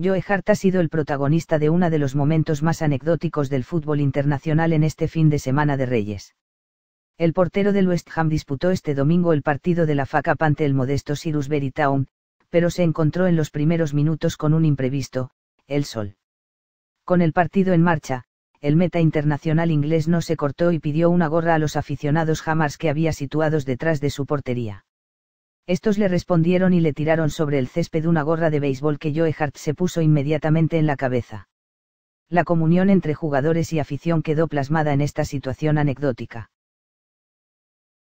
Joe Hart ha sido el protagonista de uno de los momentos más anecdóticos del fútbol internacional en este fin de semana de Reyes. El portero del West Ham disputó este domingo el partido de la faca ante el modesto Berry Town, pero se encontró en los primeros minutos con un imprevisto, el sol. Con el partido en marcha, el meta internacional inglés no se cortó y pidió una gorra a los aficionados Hammers que había situados detrás de su portería. Estos le respondieron y le tiraron sobre el césped una gorra de béisbol que Joe Hart se puso inmediatamente en la cabeza. La comunión entre jugadores y afición quedó plasmada en esta situación anecdótica.